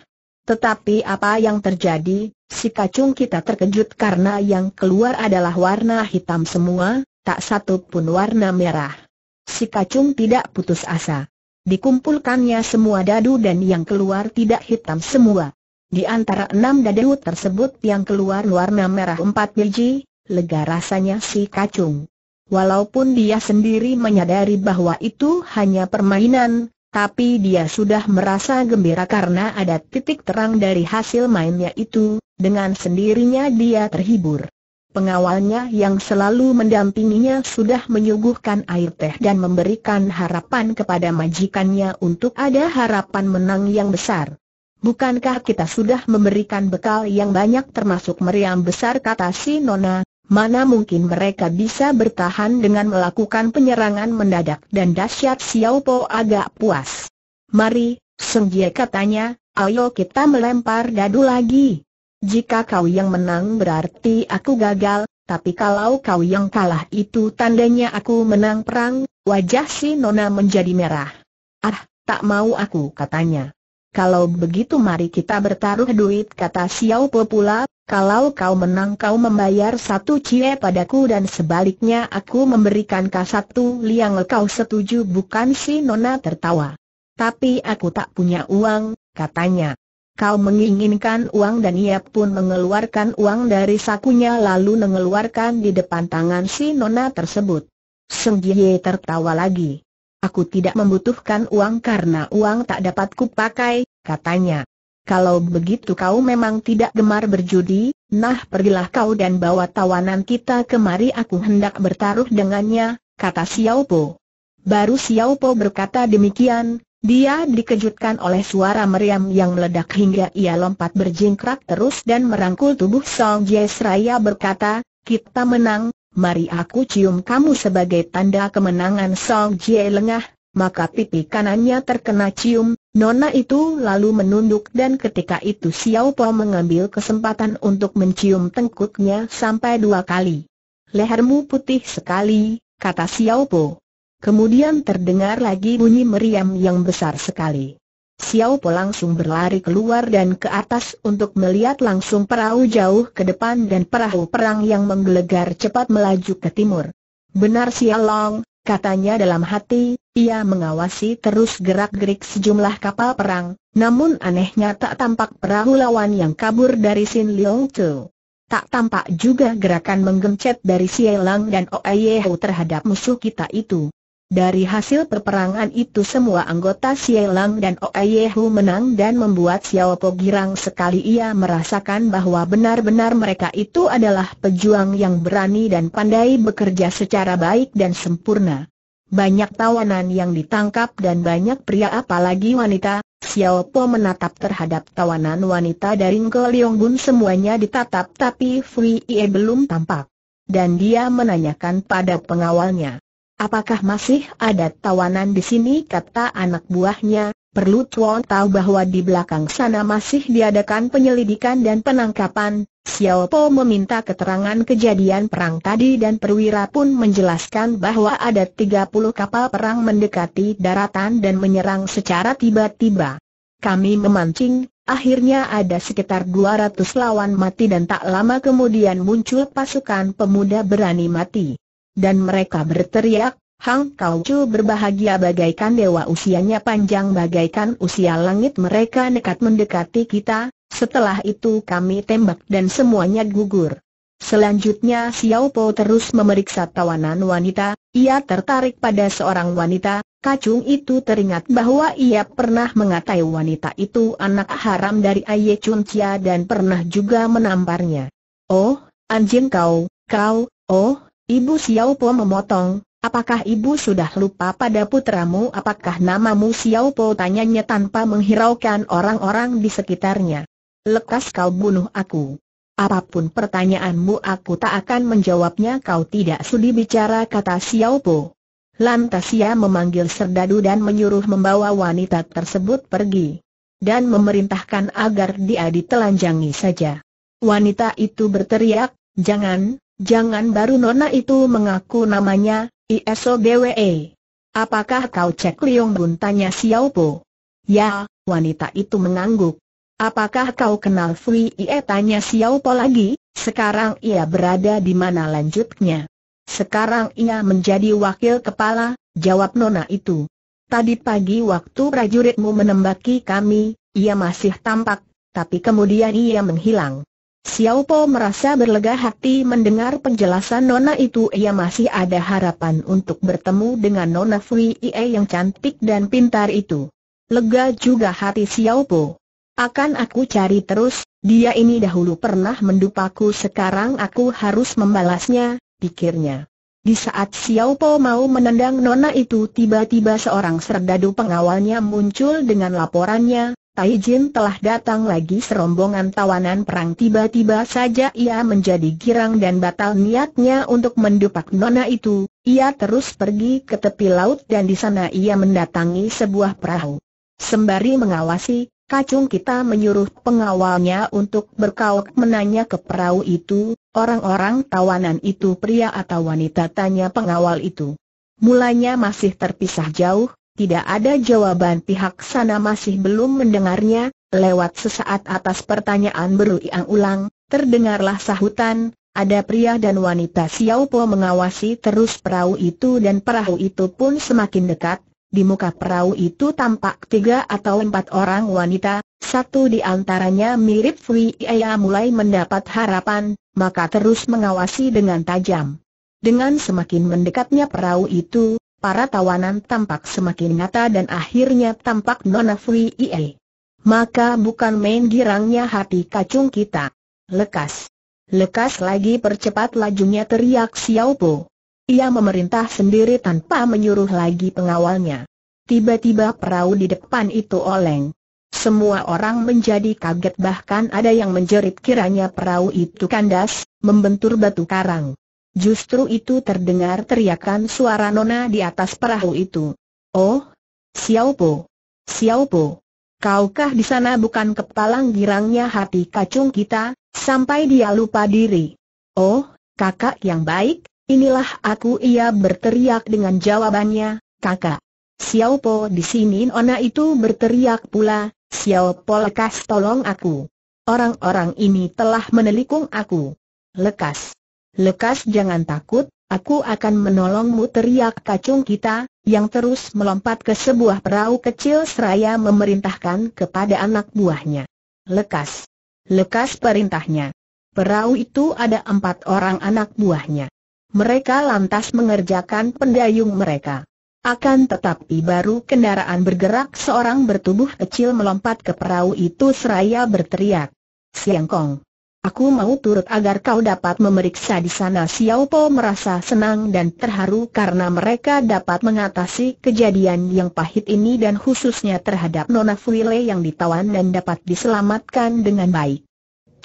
Tetapi apa yang terjadi, si kacung kita terkejut karena yang keluar adalah warna hitam semua, tak satu pun warna merah. Si kacung tidak putus asa. Dikumpulkannya semua dadu dan yang keluar tidak hitam semua. Di antara enam dadu tersebut yang keluar warna merah empat biji, lega rasanya si kacung. Walaupun dia sendiri menyadari bahwa itu hanya permainan, tapi dia sudah merasa gembira karena ada titik terang dari hasil mainnya itu, dengan sendirinya dia terhibur. Pengawalnya yang selalu mendampinginya sudah menyuguhkan air teh dan memberikan harapan kepada majikannya untuk ada harapan menang yang besar. Bukankah kita sudah memberikan bekal yang banyak termasuk meriam besar kata si Nona, mana mungkin mereka bisa bertahan dengan melakukan penyerangan mendadak dan dahsyat Xiao Po agak puas. Mari, Seng katanya, ayo kita melempar dadu lagi. Jika kau yang menang berarti aku gagal, tapi kalau kau yang kalah itu tandanya aku menang perang, wajah si Nona menjadi merah. Ah, tak mau aku katanya. Kalau begitu mari kita bertaruh duit kata Xiao Po pula, kalau kau menang kau membayar satu cie padaku dan sebaliknya aku memberikan kau satu liang kau setuju bukan si Nona tertawa. Tapi aku tak punya uang, katanya. Kau menginginkan uang dan ia pun mengeluarkan uang dari sakunya lalu mengeluarkan di depan tangan si Nona tersebut. Seng Jie tertawa lagi. Aku tidak membutuhkan uang karena uang tak dapat kupakai, katanya. Kalau begitu kau memang tidak gemar berjudi, nah pergilah kau dan bawa tawanan kita kemari aku hendak bertaruh dengannya, kata Xiao Po. Baru Xiao Po berkata demikian, dia dikejutkan oleh suara meriam yang meledak hingga ia lompat berjingkrak terus dan merangkul tubuh Song Jie Seraya berkata, kita menang, mari aku cium kamu sebagai tanda kemenangan Song Jie lengah, maka pipi kanannya terkena cium, nona itu lalu menunduk dan ketika itu Xiao Po mengambil kesempatan untuk mencium tengkuknya sampai dua kali. Lehermu putih sekali, kata Xiao Po. Kemudian terdengar lagi bunyi meriam yang besar sekali. Xiao Po langsung berlari keluar dan ke atas untuk melihat langsung perahu jauh ke depan dan perahu perang yang menggelegar cepat melaju ke timur. Benar Xiao Long, katanya dalam hati, ia mengawasi terus gerak-gerik sejumlah kapal perang, namun anehnya tak tampak perahu lawan yang kabur dari Sin Leong Tu. Tak tampak juga gerakan menggencet dari Xiao Lang dan Oye Hu terhadap musuh kita itu. Dari hasil peperangan itu semua anggota Sielang dan Oayehu menang dan membuat Xiao Po girang sekali ia merasakan bahwa benar-benar mereka itu adalah pejuang yang berani dan pandai bekerja secara baik dan sempurna. Banyak tawanan yang ditangkap dan banyak pria apalagi wanita, Xiao Po menatap terhadap tawanan wanita dari Ngo Leong Bun semuanya ditatap tapi Fui Ie belum tampak. Dan dia menanyakan pada pengawalnya. Apakah masih ada tawanan di sini kata anak buahnya, perlu Chuan tahu bahwa di belakang sana masih diadakan penyelidikan dan penangkapan, Xiao Po meminta keterangan kejadian perang tadi dan perwira pun menjelaskan bahwa ada 30 kapal perang mendekati daratan dan menyerang secara tiba-tiba. Kami memancing, Akhirnya ada sekitar 200 lawan mati dan tak lama kemudian muncul pasukan pemuda berani mati dan mereka berteriak, Hang Kau Chu berbahagia bagaikan dewa usianya panjang bagaikan usia langit mereka nekat mendekati kita, setelah itu kami tembak dan semuanya gugur. Selanjutnya Xiao Po terus memeriksa tawanan wanita, ia tertarik pada seorang wanita, kacung itu teringat bahwa ia pernah mengatai wanita itu anak haram dari Aye Chun Chia dan pernah juga menamparnya. Oh, anjing kau, kau, oh, Ibu Xiao Po memotong, apakah ibu sudah lupa pada putramu apakah namamu Xiao Po? tanyanya tanpa menghiraukan orang-orang di sekitarnya. Lekas kau bunuh aku. Apapun pertanyaanmu aku tak akan menjawabnya kau tidak sudi bicara kata Xiao Po. Lantas ia memanggil serdadu dan menyuruh membawa wanita tersebut pergi. Dan memerintahkan agar dia ditelanjangi saja. Wanita itu berteriak, jangan, Jangan baru nona itu mengaku namanya, ISOBWE. Apakah kau cek Liong Bun? Tanya Xiao Po. Ya, wanita itu mengangguk. Apakah kau kenal Fui Ie? Tanya Xiao Po lagi, sekarang ia berada di mana lanjutnya. Sekarang ia menjadi wakil kepala, jawab nona itu. Tadi pagi waktu prajuritmu menembaki kami, ia masih tampak, tapi kemudian ia menghilang. Xiao Po merasa berlega hati mendengar penjelasan Nona itu ia masih ada harapan untuk bertemu dengan Nona Fui Ie yang cantik dan pintar itu. Lega juga hati Xiao Po. Akan aku cari terus, dia ini dahulu pernah mendupaku sekarang aku harus membalasnya, pikirnya. Di saat Xiao Po mau menendang Nona itu tiba-tiba seorang serdadu pengawalnya muncul dengan laporannya, Tai Jin telah datang lagi serombongan tawanan perang tiba-tiba saja ia menjadi girang dan batal niatnya untuk mendupak nona itu, ia terus pergi ke tepi laut dan di sana ia mendatangi sebuah perahu. Sembari mengawasi, Kacung kita menyuruh pengawalnya untuk berkauk menanya ke perahu itu, orang-orang tawanan itu pria atau wanita tanya pengawal itu. Mulanya masih terpisah jauh, tidak ada jawaban pihak sana masih belum mendengarnya, lewat sesaat atas pertanyaan berulang ulang, terdengarlah sahutan, ada pria dan wanita Po mengawasi terus perahu itu dan perahu itu pun semakin dekat, di muka perahu itu tampak tiga atau empat orang wanita, satu di antaranya mirip Fui Ia mulai mendapat harapan, maka terus mengawasi dengan tajam. Dengan semakin mendekatnya perahu itu, para tawanan tampak semakin nyata dan akhirnya tampak Nona Fui Ie. Maka bukan main girangnya hati kacung kita. Lekas. Lekas lagi percepat lajunya teriak Xiao Po. Ia memerintah sendiri tanpa menyuruh lagi pengawalnya. Tiba-tiba perahu di depan itu oleng. Semua orang menjadi kaget bahkan ada yang menjerit kiranya perahu itu kandas, membentur batu karang. Justru itu terdengar teriakan suara Nona di atas perahu itu. Oh, Xiao Po, Xiao Po, kaukah di sana bukan kepalang girangnya hati kacung kita, sampai dia lupa diri? Oh, kakak yang baik, inilah aku ia berteriak dengan jawabannya, kakak. Xiao Po di sini Nona itu berteriak pula, Xiao Po lekas tolong aku. Orang-orang ini telah menelikung aku. Lekas. Lekas jangan takut, aku akan menolongmu teriak kacung kita, yang terus melompat ke sebuah perahu kecil seraya memerintahkan kepada anak buahnya. Lekas! Lekas perintahnya. Perahu itu ada empat orang anak buahnya. Mereka lantas mengerjakan pendayung mereka. Akan tetapi baru kendaraan bergerak seorang bertubuh kecil melompat ke perahu itu seraya berteriak. Siangkong. Aku mau turut agar kau dapat memeriksa di sana Xiao Po merasa senang dan terharu karena mereka dapat mengatasi kejadian yang pahit ini dan khususnya terhadap Nona Fuile yang ditawan dan dapat diselamatkan dengan baik.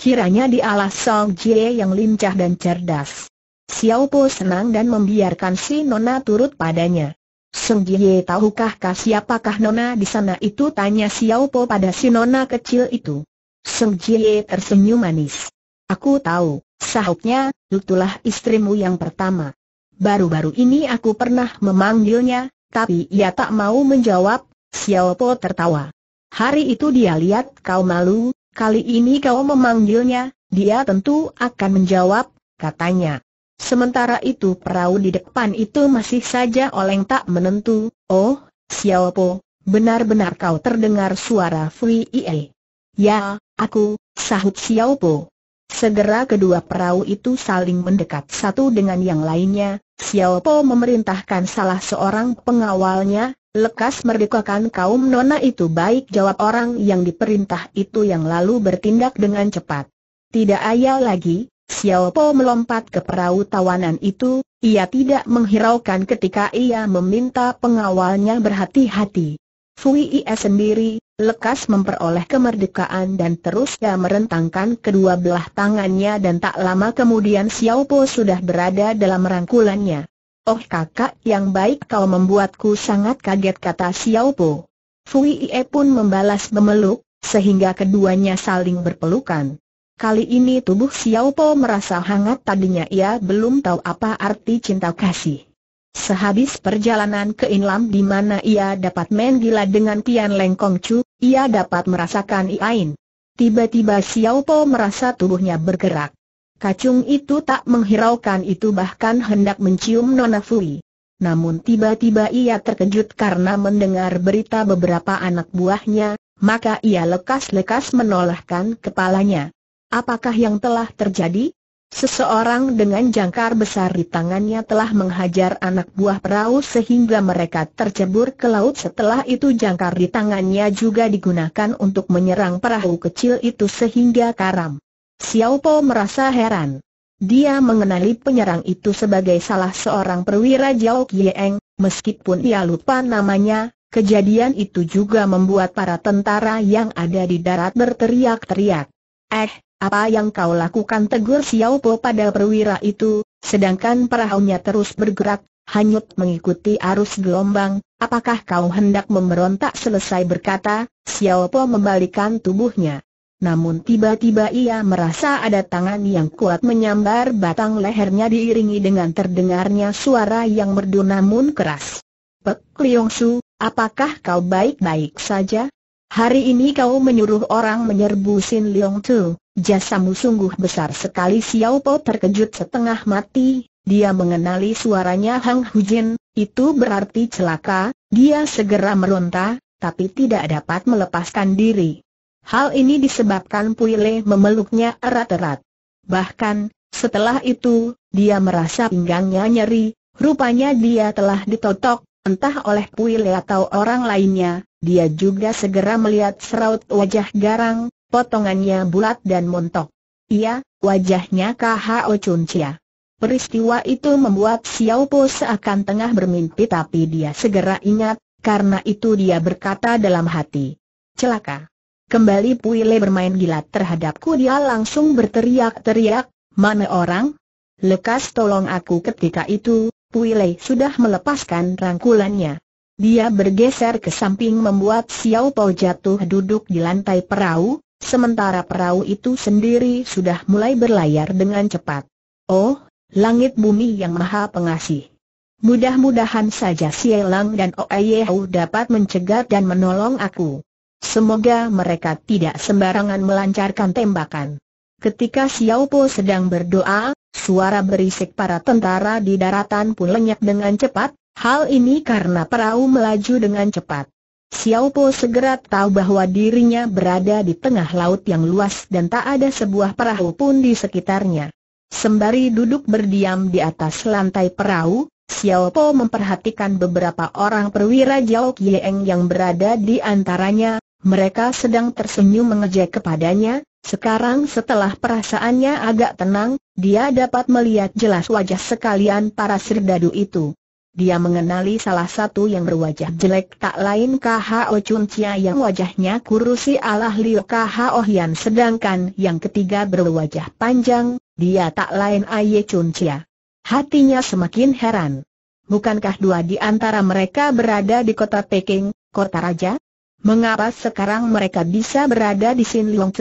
Kiranya di alas Song Jie yang lincah dan cerdas. Xiao Po senang dan membiarkan si Nona turut padanya. Song Jie tahukah kah siapakah Nona di sana itu tanya Xiao Po pada si Nona kecil itu. Seng Jie tersenyum manis. Aku tahu, sahutnya, lutulah istrimu yang pertama. Baru-baru ini aku pernah memanggilnya, tapi ia tak mau menjawab, Xiao Po tertawa. Hari itu dia lihat kau malu, kali ini kau memanggilnya, dia tentu akan menjawab, katanya. Sementara itu perahu di depan itu masih saja oleng tak menentu. Oh, Xiao Po, benar-benar kau terdengar suara Fui Ie. Ya, aku, sahut Xiao Po. Segera kedua perahu itu saling mendekat satu dengan yang lainnya, Xiao Po memerintahkan salah seorang pengawalnya, lekas merdekakan kaum nona itu baik jawab orang yang diperintah itu yang lalu bertindak dengan cepat. Tidak ayal lagi, Xiao Po melompat ke perahu tawanan itu, ia tidak menghiraukan ketika ia meminta pengawalnya berhati-hati. Fui Ia sendiri, lekas memperoleh kemerdekaan dan terus dia merentangkan kedua belah tangannya dan tak lama kemudian Xiao Po sudah berada dalam rangkulannya. Oh kakak yang baik kau membuatku sangat kaget kata Xiao Po. Fui Ie pun membalas memeluk, sehingga keduanya saling berpelukan. Kali ini tubuh Xiao Po merasa hangat tadinya ia belum tahu apa arti cinta kasih. Sehabis perjalanan ke Inlam di mana ia dapat main gila dengan Tian Leng Kong Chu, ia dapat merasakan Iain. Tiba-tiba Xiao Po merasa tubuhnya bergerak. Kacung itu tak menghiraukan itu bahkan hendak mencium Nona Fui. Namun tiba-tiba ia terkejut karena mendengar berita beberapa anak buahnya, maka ia lekas-lekas menolakkan kepalanya. Apakah yang telah terjadi? Seseorang dengan jangkar besar di tangannya telah menghajar anak buah perahu sehingga mereka tercebur ke laut setelah itu jangkar di tangannya juga digunakan untuk menyerang perahu kecil itu sehingga karam. Xiao Po merasa heran. Dia mengenali penyerang itu sebagai salah seorang perwira Jiao Qieng meskipun ia lupa namanya, kejadian itu juga membuat para tentara yang ada di darat berteriak-teriak. Eh, apa yang kau lakukan tegur Xiao Po pada perwira itu, sedangkan perahunya terus bergerak, hanyut mengikuti arus gelombang, apakah kau hendak memberontak selesai berkata, Xiao Po membalikan tubuhnya. Namun tiba-tiba ia merasa ada tangan yang kuat menyambar batang lehernya diiringi dengan terdengarnya suara yang merdu namun keras. Pek Liong Su, apakah kau baik-baik saja? Hari ini kau menyuruh orang menyerbu Sin Leong Tu, jasamu sungguh besar sekali Xiao Po terkejut setengah mati, dia mengenali suaranya Hang Hu Jin. itu berarti celaka, dia segera meronta, tapi tidak dapat melepaskan diri. Hal ini disebabkan Pui Le memeluknya erat-erat. Bahkan, setelah itu, dia merasa pinggangnya nyeri, rupanya dia telah ditotok, entah oleh Pui Le atau orang lainnya, dia juga segera melihat seraut wajah garang, potongannya bulat dan montok. Iya, wajahnya K.H.O. Chuncia. Peristiwa itu membuat Xiao Po seakan tengah bermimpi tapi dia segera ingat, karena itu dia berkata dalam hati. Celaka. Kembali Puile bermain gila terhadapku dia langsung berteriak-teriak, mana orang? Lekas tolong aku ketika itu, Puile sudah melepaskan rangkulannya. Dia bergeser ke samping membuat Xiao Po jatuh duduk di lantai perahu, sementara perahu itu sendiri sudah mulai berlayar dengan cepat. Oh, langit bumi yang maha pengasih. Mudah-mudahan saja Lang dan Oayehu dapat mencegat dan menolong aku. Semoga mereka tidak sembarangan melancarkan tembakan. Ketika Xiao Po sedang berdoa, suara berisik para tentara di daratan pun lenyap dengan cepat, Hal ini karena perahu melaju dengan cepat. Xiao Po segera tahu bahwa dirinya berada di tengah laut yang luas dan tak ada sebuah perahu pun di sekitarnya. Sembari duduk berdiam di atas lantai perahu, Xiao Po memperhatikan beberapa orang perwira Jiao Qieng yang berada di antaranya, mereka sedang tersenyum mengejek kepadanya, sekarang setelah perasaannya agak tenang, dia dapat melihat jelas wajah sekalian para sirdadu itu. Dia mengenali salah satu yang berwajah jelek tak lain K.H.O. Chun Chia yang wajahnya kurusi Allah Liu K.H.O. Hian sedangkan yang ketiga berwajah panjang, dia tak lain Aye Chun Chia. Hatinya semakin heran. Bukankah dua di antara mereka berada di kota Peking, kota raja? Mengapa sekarang mereka bisa berada di Sin Long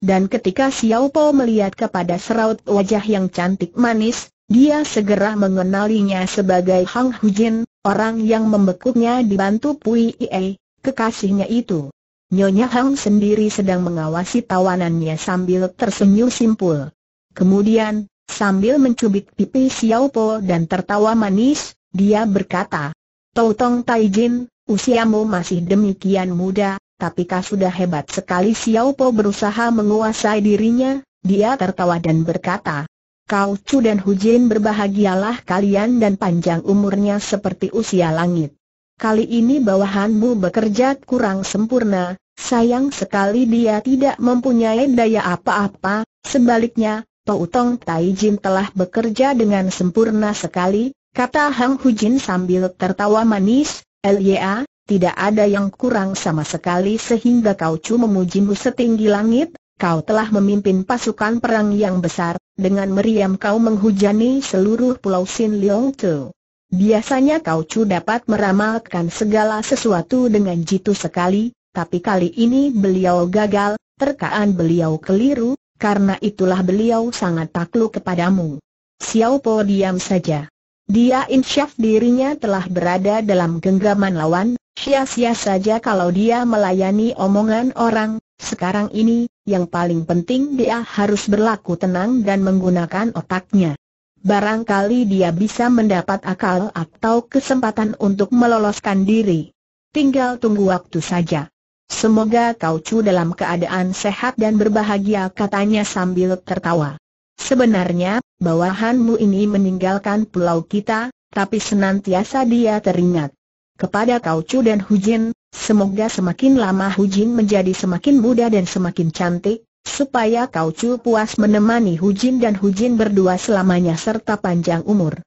Dan ketika Xiao Po melihat kepada seraut wajah yang cantik manis, dia segera mengenalinya sebagai Hang Hujin, orang yang membekuknya dibantu Pui Ie, kekasihnya itu. Nyonya Hang sendiri sedang mengawasi tawanannya sambil tersenyum simpul. Kemudian, sambil mencubit pipi Xiao Po dan tertawa manis, dia berkata, Tong Tai Jin, usiamu masih demikian muda, tapi kau sudah hebat sekali Xiao Po berusaha menguasai dirinya, dia tertawa dan berkata, Kau Chu dan Hu Jin berbahagialah kalian dan panjang umurnya seperti usia langit. Kali ini bawahanmu bekerja kurang sempurna, sayang sekali dia tidak mempunyai daya apa-apa, sebaliknya, Tou Tong Tai Jin telah bekerja dengan sempurna sekali, kata Hang Hu Jin sambil tertawa manis, Lya, tidak ada yang kurang sama sekali sehingga Kau Chu memujimu setinggi langit, kau telah memimpin pasukan perang yang besar, dengan meriam kau menghujani seluruh pulau Sin Leong Tu. Biasanya kau cu dapat meramalkan segala sesuatu dengan jitu sekali, tapi kali ini beliau gagal, terkaan beliau keliru, karena itulah beliau sangat takluk kepadamu. Xiao Po diam saja. Dia insyaf dirinya telah berada dalam genggaman lawan, sia-sia saja kalau dia melayani omongan orang, sekarang ini, yang paling penting dia harus berlaku tenang dan menggunakan otaknya. Barangkali dia bisa mendapat akal atau kesempatan untuk meloloskan diri. Tinggal tunggu waktu saja. Semoga kau cu dalam keadaan sehat dan berbahagia katanya sambil tertawa. Sebenarnya, bawahanmu ini meninggalkan pulau kita, tapi senantiasa dia teringat. Kepada kau cu dan Hujin, Semoga semakin lama Hujin menjadi semakin muda dan semakin cantik, supaya Kau Chu puas menemani Hujin dan Hujin berdua selamanya serta panjang umur.